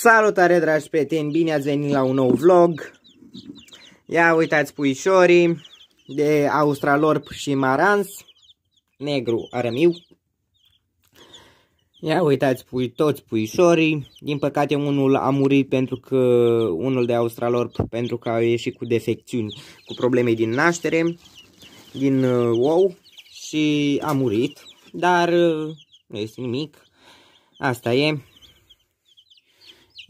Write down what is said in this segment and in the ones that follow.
Salutare dragi prieteni, bine ați venit la un nou vlog Ia uitați puișorii de Australorp și Marans Negru arămiu Ia uitați pui, toți puișorii Din păcate unul a murit pentru că unul de Australorp pentru că a ieșit cu defecțiuni Cu probleme din naștere, din uh, ou și a murit Dar uh, nu este nimic Asta e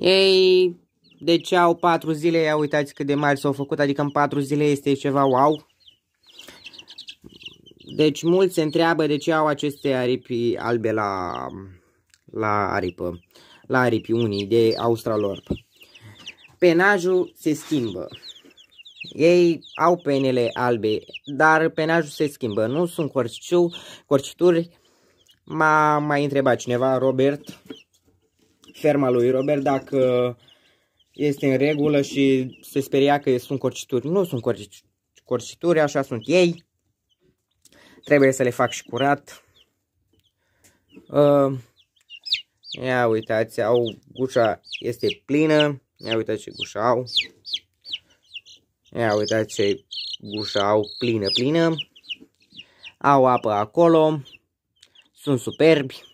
ei, deci au patru zile, ia uitați cât de mari s-au făcut, adică în patru zile este ceva wow. Deci mulți se întreabă de ce au aceste aripi albe la, la aripă, la aripi unii de australorp. Penajul se schimbă. Ei au penele albe, dar penajul se schimbă. Nu sunt corciu, corcituri. M-a mai întrebat cineva, Robert, ferma lui Robert dacă este în regulă și se speria că sunt corcituri. Nu sunt corcituri, așa sunt ei. Trebuie să le fac și curat. Uh, ia uitați, au gușa este plină. Ia uitați ce gușa au. Ia uitați ce gușa au plină, plină. Au apă acolo. Sunt superbi.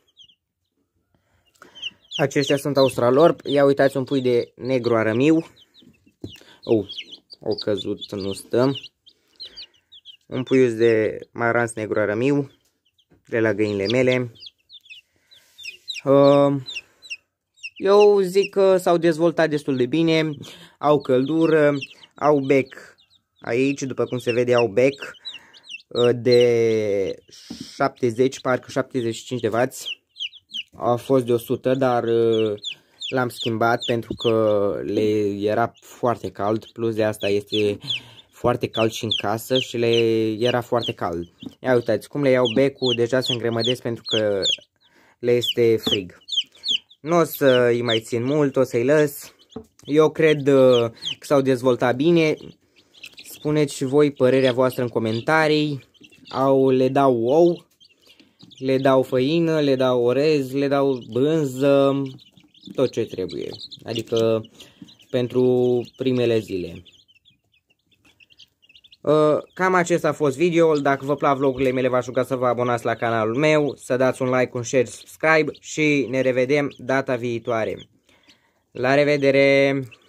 Aceștia sunt australorp. Ia uitați un pui de negru arămiu. Oh, o căzut, nu stăm. Un puiuț de maranț negru arămiu de la găinile mele. Ehm, eu zic că s-au dezvoltat destul de bine, au căldură, au bec aici, după cum se vede au bec eh, de 70, parcă 75 de vați a fost de 100, dar uh, l-am schimbat pentru că le era foarte cald, plus de asta este foarte cald și în casă și le era foarte cald. Ia uitați, cum le iau becul, deja se îngremădesc pentru că le este frig. Nu o să îi mai țin mult, o să-i lăs. Eu cred uh, că s-au dezvoltat bine. Spuneți și voi părerea voastră în comentarii. Au, le dau ou le dau făină, le dau orez, le dau brânză, tot ce trebuie. Adică pentru primele zile. Uh, cam acesta a fost videoul, dacă vă plac vlogurile mele v-aș să vă abonați la canalul meu, să dați un like, un share, subscribe și ne revedem data viitoare. La revedere!